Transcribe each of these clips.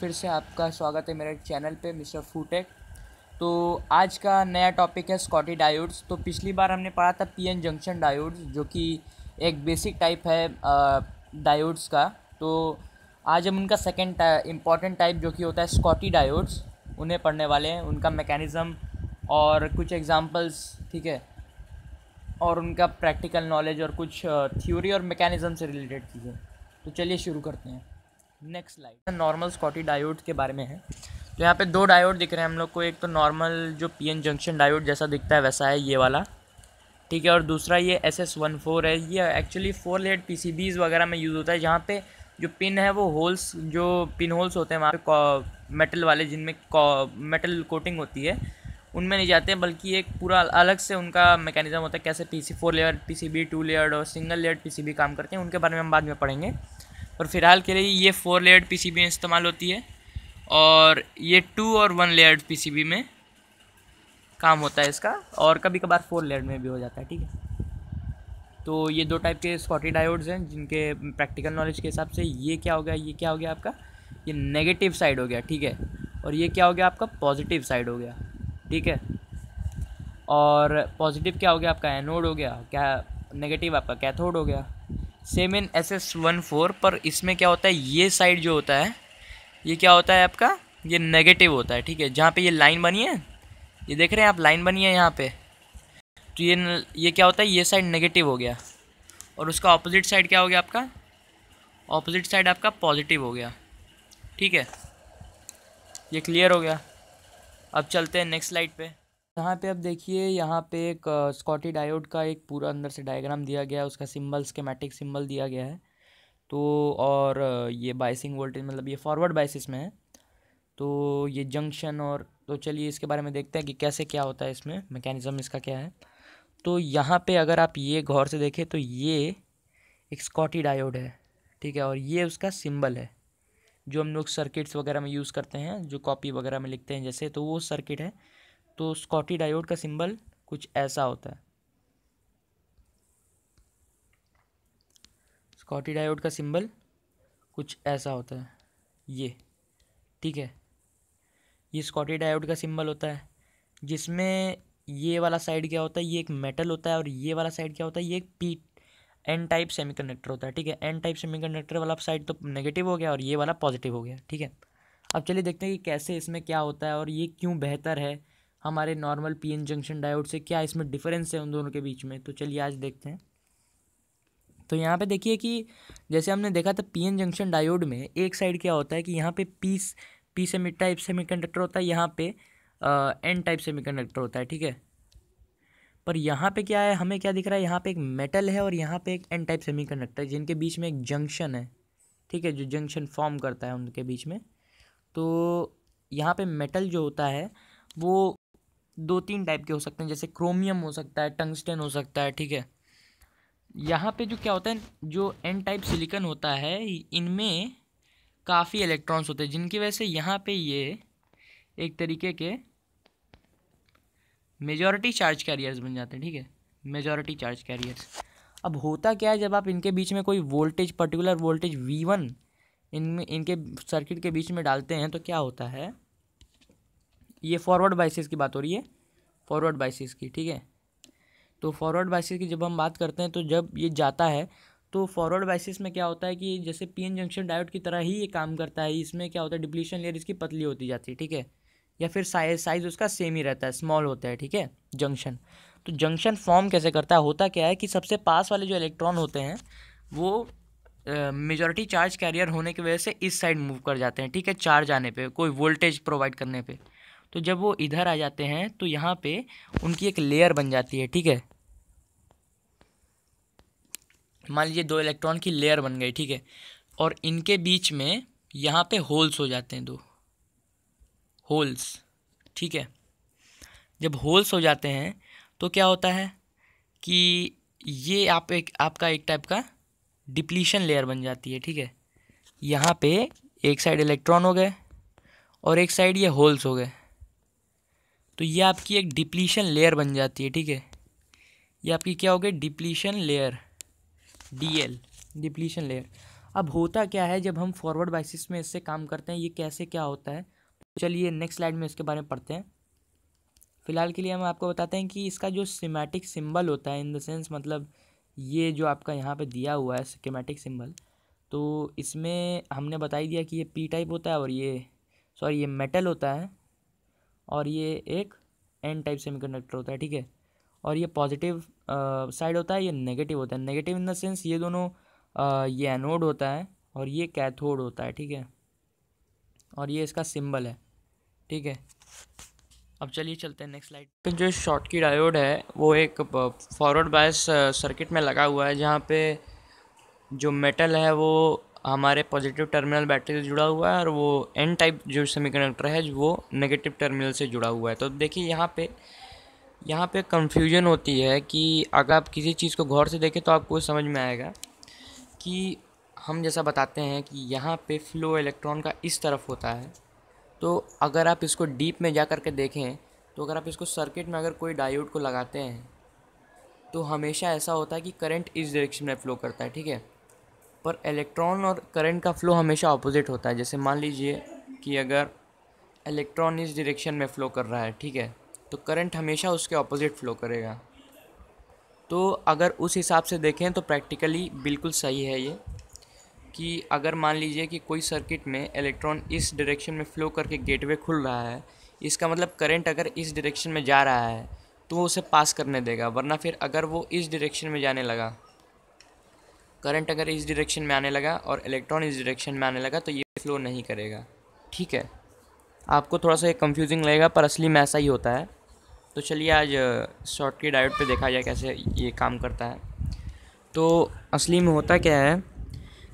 फिर से आपका स्वागत है मेरे चैनल पे मिस्टर फूटेक तो आज का नया टॉपिक है स्कॉटी डायोड्स तो पिछली बार हमने पढ़ा था पीएन जंक्शन डायोड्स जो कि एक बेसिक टाइप है डायोड्स का तो आज हम उनका सेकेंड इम्पॉर्टेंट टाइप जो कि होता है स्कॉटी डायोड्स उन्हें पढ़ने वाले हैं उनका मैकेनिज़म और कुछ एग्ज़ाम्पल्स ठीक है और उनका प्रैक्टिकल नॉलेज और कुछ थ्योरी और मैकेनिज़्म से रिलेटेड चीज़ें तो चलिए शुरू करते हैं next light normal Schottky diode के बारे में है तो यहाँ पे दो डायोड दिख रहे हैं हम लोग को एक तो नॉर्मल जो पी जंक्शन डायोड जैसा दिखता है वैसा है ये वाला ठीक है और दूसरा ये एस एस वन फोर है ये एक्चुअली फोर लेड पी वगैरह में यूज़ होता है जहाँ पे जो पिन है वो होल्स जो पिन होल्स होते हैं वहाँ पे मेटल वाले जिनमें मेटल कोटिंग होती है उनमें नहीं जाते हैं बल्कि एक पूरा अलग से उनका मैकेनिज़्म होता है कैसे P C four layer P C B two layer और single layer P C B काम करते हैं उनके बारे में हम बाद में पढ़ेंगे और फिलहाल के लिए ये फोर लेयर्ड पीसीबी में इस्तेमाल होती है और ये टू और वन लेयर्ड पीसीबी में काम होता है इसका और कभी कभार फोर लेयर्ड में भी हो जाता है ठीक है तो ये दो टाइप के स्कॉटी डायोड्स हैं जिनके प्रैक्टिकल नॉलेज के हिसाब से ये क्या हो गया ये क्या हो गया आपका ये नेगेटिव साइड हो गया ठीक है और ये क्या हो गया आपका पॉजिटिव साइड हो गया ठीक है और पॉजिटिव क्या हो गया आपका एनोड हो गया क्या नेगेटिव आपका कैथोड हो गया इन एस एस वन फोर पर इसमें क्या होता है ये साइड जो होता है ये क्या होता है आपका ये नेगेटिव होता है ठीक है जहाँ पे ये लाइन बनी है ये देख रहे हैं आप लाइन बनी है यहाँ पे तो ये ये क्या होता है ये साइड नेगेटिव हो गया और उसका ऑपोजिट साइड क्या हो गया आपका ऑपोजिट साइड आपका पॉजिटिव हो गया ठीक है ये क्लियर हो गया अब चलते हैं नेक्स्ट स्लाइड पर यहाँ पे आप देखिए यहाँ पे एक स्कॉटी डायोड का एक पूरा अंदर से डायग्राम दिया गया है उसका सिंबल स्केमेटिक सिंबल दिया गया है तो और ये बाइसिंग वोल्टेज मतलब ये फॉरवर्ड बाइसिस में है तो ये जंक्शन और तो चलिए इसके बारे में देखते हैं कि कैसे क्या होता है इसमें मैकेनिज़म इसका क्या है तो यहाँ पर अगर आप ये गौर से देखें तो ये एक स्कॉटी डायोड है ठीक है और ये उसका सिम्बल है जो हम लोग सर्किट्स वगैरह में यूज़ करते हैं जो कॉपी वगैरह में लिखते हैं जैसे तो वो सर्किट है तो स्कॉटी डायोड का सिंबल कुछ ऐसा होता है स्कॉटी डायोड का सिंबल कुछ ऐसा होता है ये ठीक है ये स्कॉटी डायोड का सिंबल होता है जिसमें ये वाला साइड क्या होता है ये एक मेटल होता है और ये वाला साइड क्या होता है ये एक पी एन टाइप सेमीकंडक्टर होता है ठीक है एन टाइप सेमीकंडक्टर वाला साइड तो नेगेटिव हो गया और ये वाला पॉजिटिव हो गया ठीक है अब चलिए देखते हैं कि कैसे इसमें क्या होता है और ये क्यों बेहतर है हमारे नॉर्मल पीएन जंक्शन डायोड से क्या इसमें डिफरेंस है उन दोनों के बीच में तो चलिए आज देखते हैं तो यहाँ पे देखिए कि जैसे हमने देखा था पीएन जंक्शन डायोड में एक साइड क्या होता है कि यहाँ पे पी पी मिट टाइप सेमीकंडक्टर होता है यहाँ पे एन टाइप सेमीकंडक्टर होता है ठीक है पर यहाँ पे क्या है हमें क्या दिख रहा है यहाँ पे एक मेटल है और यहाँ पे एक एन टाइप सेमी है जिनके बीच में एक जंक्शन है ठीक है जो जंक्शन फॉर्म करता है उनके बीच में तो यहाँ पे मेटल जो होता है वो दो तीन टाइप के हो सकते हैं जैसे क्रोमियम हो सकता है टंगस्टन हो सकता है ठीक है यहाँ पे जो क्या होता है जो एन टाइप सिलिकन होता है इनमें काफ़ी इलेक्ट्रॉन्स होते हैं जिनकी वजह से यहाँ पे ये एक तरीके के मेजॉरिटी चार्ज कैरियर्स बन जाते हैं ठीक है मेजॉरिटी चार्ज कैरियर्स अब होता क्या है जब आप इनके बीच में कोई voltage particular voltage V one इनमें इनके सर्किट के बीच में डालते हैं तो क्या होता है ये फॉरवर्ड बाइसिस की बात हो रही है फॉरवर्ड बाइसिस की ठीक है तो फॉरवर्ड बाइसिस की जब हम बात करते हैं तो जब ये जाता है तो फॉरवर्ड बाइसिस में क्या होता है कि जैसे पी जंक्शन डायोड की तरह ही ये काम करता है इसमें क्या होता है डिप्लीशन लेयर इसकी पतली होती जाती है ठीक है या फिर साइज साइज उसका सेम ही रहता है स्मॉल होता है ठीक है जंक्शन तो जंक्शन फॉर्म कैसे करता है होता क्या है कि सबसे पास वाले जो इलेक्ट्रॉन होते हैं वो मेजोरिटी चार्ज कैरियर होने की वजह से इस साइड मूव कर जाते हैं ठीक है चार्ज आने पे कोई वोल्टेज प्रोवाइड करने पे तो जब वो इधर आ जाते हैं तो यहाँ पे उनकी एक लेयर बन जाती है ठीक है मान लीजिए दो इलेक्ट्रॉन की लेयर बन गई ठीक है और इनके बीच में यहाँ पे होल्स हो जाते हैं दो होल्स ठीक है जब होल्स हो जाते हैं तो क्या होता है कि ये आप एक आपका एक टाइप का डिप्लीशन लेयर बन जाती है ठीक है यहाँ पे एक साइड इलेक्ट्रॉन हो गए और एक साइड ये होल्स हो गए तो ये आपकी एक डिप्लीशन लेयर बन जाती है ठीक है ये आपकी क्या हो गई depletion layer D L depletion layer अब होता क्या है जब हम फॉरवर्ड बाइसिस में इससे काम करते हैं ये कैसे क्या होता है चलिए नेक्स्ट स्लाइड में इसके बारे में पढ़ते हैं फ़िलहाल के लिए हम आपको बताते हैं कि इसका जो सिमेटिक सिंबल होता है इन द सेंस मतलब ये जो आपका यहाँ पे दिया हुआ है सिकेमेटिक सिंबल तो इसमें हमने बता ही दिया कि ये पी टाइप होता है और ये सॉरी ये मेटल होता है और ये एक एन टाइप सेमीकंडक्टर होता है ठीक है और ये पॉजिटिव साइड होता है ये नेगेटिव होता है नेगेटिव इन द सेंस ये दोनों आ, ये एनोड होता है और ये कैथोड होता है ठीक है और ये इसका सिंबल है ठीक है अब चलिए चलते हैं नेक्स्ट स्लाइड पे जो शॉर्ट की डायोड है वो एक फॉरवर्ड बायस सर्किट में लगा हुआ है जहाँ पे जो मेटल है वो हमारे पॉजिटिव टर्मिनल बैटरी से जुड़ा हुआ है और वो एन टाइप जो सेमीकंडक्टर है वो नेगेटिव टर्मिनल से जुड़ा हुआ है तो देखिए यहाँ पे यहाँ पे कंफ्यूजन होती है कि अगर आप किसी चीज़ को गौर से देखें तो आपको समझ में आएगा कि हम जैसा बताते हैं कि यहाँ पे फ्लो इलेक्ट्रॉन का इस तरफ होता है तो अगर आप इसको डीप में जा कर के देखें तो अगर आप इसको सर्किट में अगर कोई डायोड को लगाते हैं तो हमेशा ऐसा होता है कि करंट इस डायरेक्शन में फ़्लो करता है ठीक है पर इलेक्ट्रॉन और करंट का फ्लो हमेशा अपोजिट होता है जैसे मान लीजिए कि अगर इलेक्ट्रॉन इस डायरेक्शन में फ़्लो कर रहा है ठीक है तो करंट हमेशा उसके अपोजिट फ़्लो करेगा तो अगर उस हिसाब से देखें तो प्रैक्टिकली बिल्कुल सही है ये कि अगर मान लीजिए कि कोई सर्किट में इलेक्ट्रॉन इस डायरेक्शन में फ़्लो करके गेटवे खुल रहा है इसका मतलब करंट अगर इस डायरेक्शन में जा रहा है तो वो उसे पास करने देगा वरना फिर अगर वो इस डायरेक्शन में जाने लगा करंट अगर इस डायरेक्शन में आने लगा और इलेक्ट्रॉन इस डायरेक्शन में आने लगा तो ये फ्लो नहीं करेगा ठीक है आपको थोड़ा सा ये कंफ्यूजिंग लगेगा पर असली में ऐसा ही होता है तो चलिए आज शॉर्ट के डायोड पे देखा जाए कैसे ये काम करता है तो असली में होता क्या है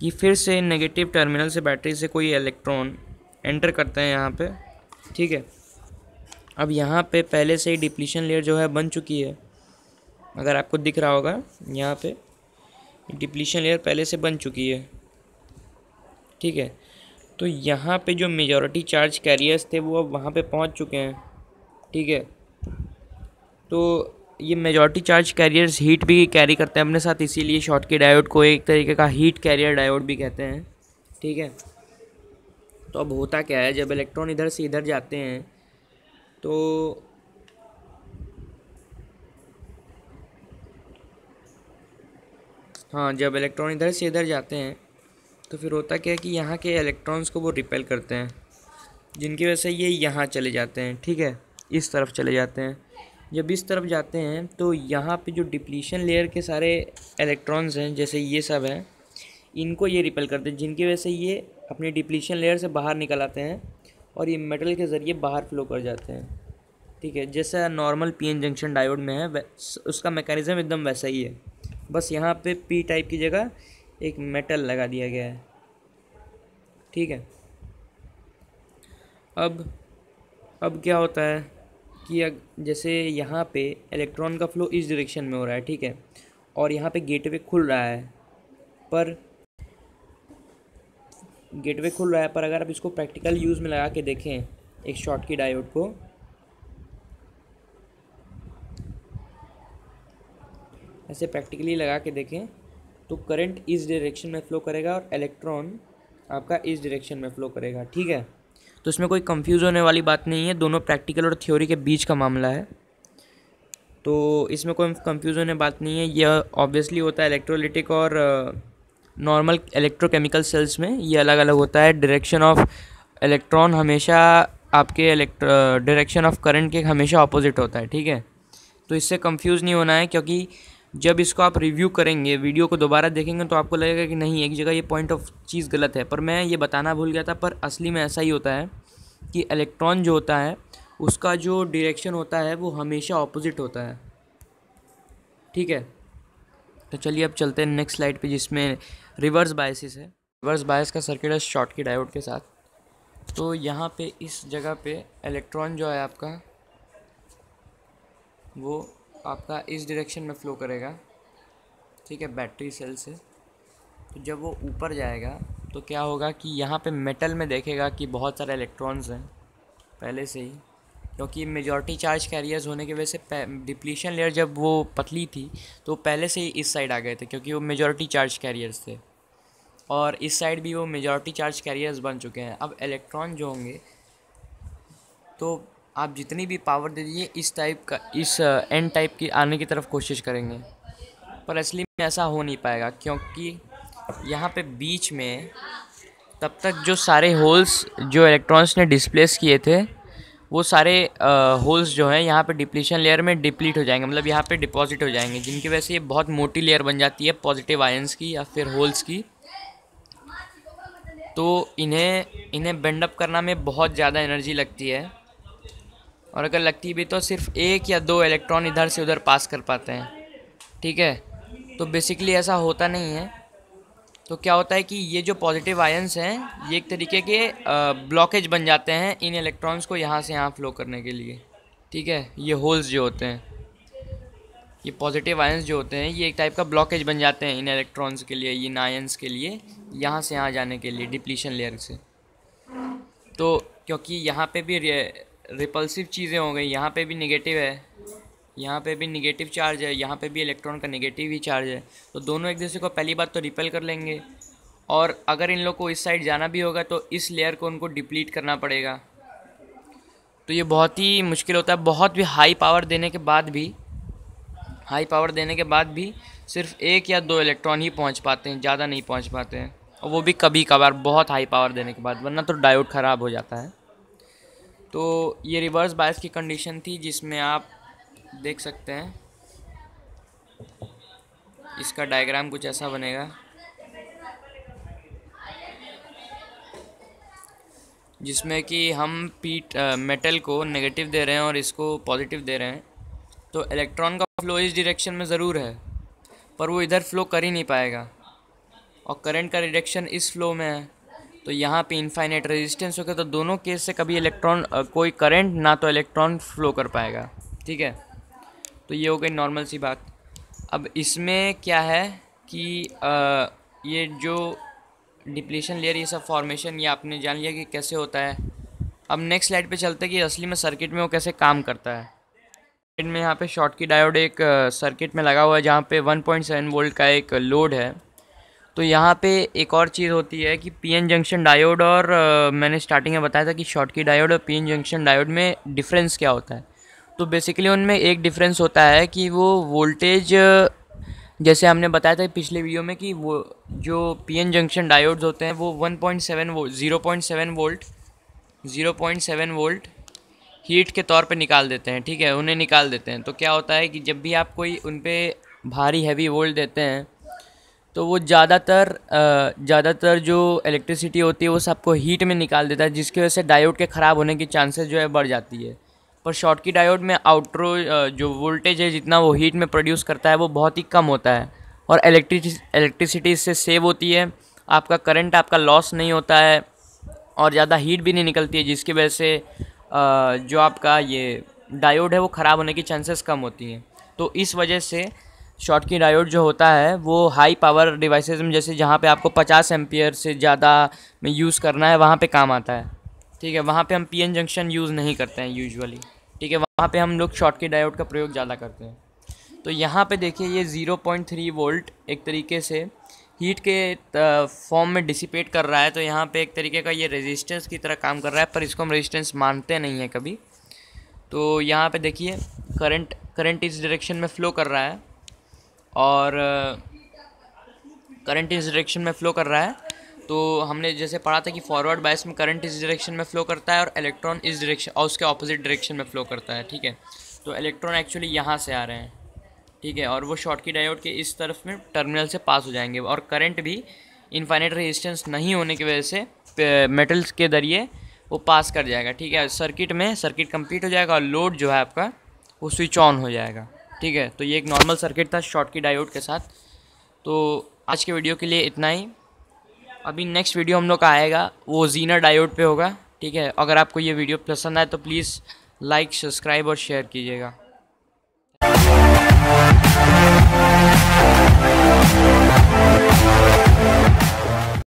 कि फिर से नेगेटिव टर्मिनल से बैटरी से कोई इलेक्ट्रॉन एंटर करते हैं यहाँ पे ठीक है अब यहाँ पे पहले से ही डिप्लीशन लेयर जो है बन चुकी है अगर आपको दिख रहा होगा यहाँ पे डिप्लीशन लेयर पहले से बन चुकी है ठीक है तो यहाँ पे जो मेजॉरिटी चार्ज कैरियर्स थे वो अब वहाँ पे पहुँच चुके हैं ठीक है तो ये मेजॉरिटी चार्ज कैरियर्स हीट भी कैरी करते हैं अपने साथ इसीलिए शॉर्ट के डायोड को एक तरीके का हीट कैरियर डायोड भी कहते हैं ठीक है तो अब होता क्या है जब इलेक्ट्रॉन इधर से इधर जाते हैं तो हाँ जब इलेक्ट्रॉन इधर से इधर जाते हैं तो फिर होता क्या है कि यहाँ के इलेक्ट्रॉन्स को वो रिपेल करते हैं जिनकी वजह से ये यहाँ चले जाते हैं ठीक है इस तरफ चले जाते हैं जब इस तरफ जाते हैं तो यहाँ पे जो डिप्लीशन लेयर के सारे इलेक्ट्रॉन्स हैं जैसे ये सब हैं इनको ये रिपेल करते हैं जिनकी वजह से ये अपने डिप्लीशन लेयर से बाहर निकल आते हैं और ये मेटल के ज़रिए बाहर फ्लो कर जाते हैं ठीक है जैसा नॉर्मल एन जंक्शन डायोड में है उसका मेकानिज़म एकदम वैसा ही है बस यहाँ पे पी टाइप की जगह एक मेटल लगा दिया गया है ठीक है अब अब क्या होता है कि जैसे यहाँ पे इलेक्ट्रॉन का फ्लो इस डायरेक्शन में हो रहा है ठीक है और यहाँ पे गेटवे खुल रहा है पर गेटवे खुल रहा है पर अगर आप इसको प्रैक्टिकल यूज़ में लगा के देखें एक शॉर्ट की डायोड को ऐसे प्रैक्टिकली लगा के देखें तो करंट इस डायरेक्शन में फ़्लो करेगा और इलेक्ट्रॉन आपका इस डायरेक्शन में फ़्लो करेगा ठीक है तो इसमें कोई कंफ्यूज होने वाली बात नहीं है दोनों प्रैक्टिकल और थ्योरी के बीच का मामला है तो इसमें कोई कंफ्यूज होने बात नहीं है यह ऑब्वियसली होता है इलेक्ट्रोलिटिक और नॉर्मल इलेक्ट्रोकेमिकल सेल्स में ये अलग अलग होता है डायरेक्शन ऑफ इलेक्ट्रॉन हमेशा आपके डायरेक्शन ऑफ करंट के हमेशा ऑपोजिट होता है ठीक है तो इससे कंफ्यूज नहीं होना है क्योंकि जब इसको आप रिव्यू करेंगे वीडियो को दोबारा देखेंगे तो आपको लगेगा कि नहीं एक जगह ये पॉइंट ऑफ चीज़ गलत है पर मैं ये बताना भूल गया था पर असली में ऐसा ही होता है कि इलेक्ट्रॉन जो होता है उसका जो डायरेक्शन होता है वो हमेशा ऑपोजिट होता है ठीक है तो चलिए अब चलते हैं नेक्स्ट स्लाइड पे जिसमें रिवर्स बायसिस है रिवर्स बायस का सर्किट है शॉर्ट की डायोड के साथ तो यहाँ पे इस जगह पे इलेक्ट्रॉन जो है आपका वो आपका इस डायरेक्शन में फ़्लो करेगा ठीक है बैटरी सेल से तो जब वो ऊपर जाएगा तो क्या होगा कि यहाँ पे मेटल में देखेगा कि बहुत सारे इलेक्ट्रॉन्स हैं पहले से ही क्योंकि मेजॉरिटी चार्ज कैरियर्स होने की वजह से डिप्लीशन लेयर जब वो पतली थी तो पहले से ही इस साइड आ गए थे क्योंकि वो मेजॉरिटी चार्ज कैरियर्स थे और इस साइड भी वो मेजॉरिटी चार्ज कैरियर्स बन चुके हैं अब इलेक्ट्रॉन जो होंगे तो आप जितनी भी पावर दे दीजिए इस टाइप का इस एंड uh, टाइप की आने की तरफ कोशिश करेंगे पर असली में ऐसा हो नहीं पाएगा क्योंकि यहाँ पे बीच में तब तक जो सारे होल्स जो इलेक्ट्रॉन्स ने डिस्प्लेस किए थे वो सारे होल्स uh, जो हैं यहाँ पे डिप्लीशन लेयर में डिप्लीट हो जाएंगे मतलब यहाँ पे डिपॉजिट हो जाएंगे जिनकी वजह से ये बहुत मोटी लेयर बन जाती है पॉजिटिव आयंस की या फिर होल्स की तो इन्हें इन्हें बेंडअप करना में बहुत ज़्यादा एनर्जी लगती है और अगर लगती भी तो सिर्फ एक या दो इलेक्ट्रॉन इधर से उधर पास कर पाते हैं ठीक है तो बेसिकली ऐसा होता नहीं है तो क्या होता है कि ये जो पॉजिटिव आयंस हैं ये एक तरीके के ब्लॉकेज बन जाते हैं इन इलेक्ट्रॉन्स को यहाँ से यहाँ फ्लो करने के लिए ठीक है ये होल्स जो होते हैं ये पॉजिटिव आयंस जो होते हैं ये एक टाइप का ब्लॉकेज बन जाते हैं इन इलेक्ट्रॉन्स के लिए इन आयंस के लिए यहाँ से यहाँ जाने के लिए डिप्लीशन लेयर से तो क्योंकि यहाँ पे भी रिपल्सिव चीज़ें हो गई यहाँ पे भी निगेटिव है यहाँ पे भी निगेटिव चार्ज है यहाँ पे भी इलेक्ट्रॉन का नेगेटिव ही चार्ज है तो दोनों एक दूसरे को पहली बार तो रिपेल कर लेंगे और अगर इन लोग को इस साइड जाना भी होगा तो इस लेयर को उनको डिप्लीट करना पड़ेगा तो ये बहुत ही मुश्किल होता है बहुत भी हाई पावर देने के बाद भी हाई पावर देने के बाद भी सिर्फ एक या दो इलेक्ट्रॉन ही पहुँच पाते हैं ज़्यादा नहीं पहुँच पाते हैं और वो भी कभी कभार बहुत हाई पावर देने के बाद वरना तो डायोड ख़राब हो जाता है तो ये रिवर्स बायस की कंडीशन थी जिसमें आप देख सकते हैं इसका डायग्राम कुछ ऐसा बनेगा जिसमें कि हम पीट आ, मेटल को नेगेटिव दे रहे हैं और इसको पॉजिटिव दे रहे हैं तो इलेक्ट्रॉन का फ्लो इस डायरेक्शन में ज़रूर है पर वो इधर फ्लो कर ही नहीं पाएगा और करंट का डायरेक्शन इस फ्लो में है तो यहाँ पे इनफाइनाइट रेजिस्टेंस होगा तो दोनों केस से कभी इलेक्ट्रॉन कोई करंट ना तो इलेक्ट्रॉन फ्लो कर पाएगा ठीक है तो ये हो गई नॉर्मल सी बात अब इसमें क्या है कि आ, ये जो डिप्लीशन लेयर ये सब फॉर्मेशन ये आपने जान लिया कि कैसे होता है अब नेक्स्ट स्लाइड पे चलते हैं कि असली में सर्किट में वो कैसे काम करता है सर्किट में यहाँ पे शॉर्ट की डायोड एक सर्किट में लगा हुआ है जहाँ पे 1.7 वोल्ट का एक लोड है तो यहाँ पे एक और चीज़ होती है कि पीएन जंक्शन डायोड और आ, मैंने स्टार्टिंग में बताया था कि की डायोड और पीएन जंक्शन डायोड में डिफरेंस क्या होता है तो बेसिकली उनमें एक डिफरेंस होता है कि वो वोल्टेज जैसे हमने बताया था पिछले वीडियो में कि वो जो पीएन जंक्शन डायोड्स होते हैं वो one point point seven zero seven volt zero point seven volt heat के तौर पे निकाल देते हैं ठीक है उन्हें निकाल देते हैं तो क्या होता है कि जब भी आप कोई उन पर भारी हैवी वोल्ट देते हैं तो वो ज़्यादातर ज़्यादातर जो इलेक्ट्रिसिटी होती है वो सबको हीट में निकाल देता है जिसकी वजह से डायोड के ख़राब होने की चांसेस जो है बढ़ जाती है पर शॉर्ट की डायोड में आउटरो जो वोल्टेज है जितना वो हीट में प्रोड्यूस करता है वो बहुत ही कम होता है और इलेक्ट्रिस इलेक्ट्रिसिटी इससे सेव होती है आपका करंट आपका लॉस नहीं होता है और ज़्यादा हीट भी नहीं निकलती है जिसकी वजह से जो आपका ये डायोड है वो ख़राब होने की चांसेस कम होती हैं तो इस वजह से शॉटकी डायोड जो होता है वो हाई पावर डिवाइसेस में जैसे जहाँ पे आपको 50 एम्पियर से ज़्यादा में यूज़ करना है वहाँ पे काम आता है ठीक है वहाँ पे हम पीएन जंक्शन यूज़ नहीं करते हैं यूजुअली ठीक है वहाँ पे हम लोग शॉटकी डायोड का प्रयोग ज़्यादा करते हैं तो यहाँ पे देखिए ये 0.3 वोल्ट एक तरीके से हीट के फॉर्म में डिसिपेट कर रहा है तो यहाँ पर एक तरीके का ये रेजिस्टेंस की तरह काम कर रहा है पर इसको हम रेजिस्टेंस मानते नहीं हैं कभी तो यहाँ पर देखिए करंट करंट इस डायरेक्शन में फ़्लो कर रहा है और करंट इस डायरेक्शन में फ़्लो कर रहा है तो हमने जैसे पढ़ा था कि फॉरवर्ड बायस में करंट इस डायरेक्शन में फ़्लो करता है और इलेक्ट्रॉन इस डायरेक्शन और उसके ऑपोजिट डायरेक्शन में फ़्लो करता है ठीक है तो इलेक्ट्रॉन एक्चुअली यहाँ से आ रहे हैं ठीक है और वो शॉर्ट की डायोड के इस तरफ में टर्मिनल से पास हो जाएंगे और करंट भी इन्फाइनेट रेजिस्टेंस नहीं होने की वजह से मेटल्स के जरिए वो पास कर जाएगा ठीक है सर्किट में सर्किट कंप्लीट हो जाएगा और लोड जो है आपका वो स्विच ऑन हो जाएगा ठीक है तो ये एक नॉर्मल सर्किट था शॉर्ट की डायोड के साथ तो आज के वीडियो के लिए इतना ही अभी नेक्स्ट वीडियो हम लोग का आएगा वो जीना डायोड पे होगा ठीक है अगर आपको ये वीडियो पसंद आए तो प्लीज़ लाइक सब्सक्राइब और शेयर कीजिएगा We'll be right back.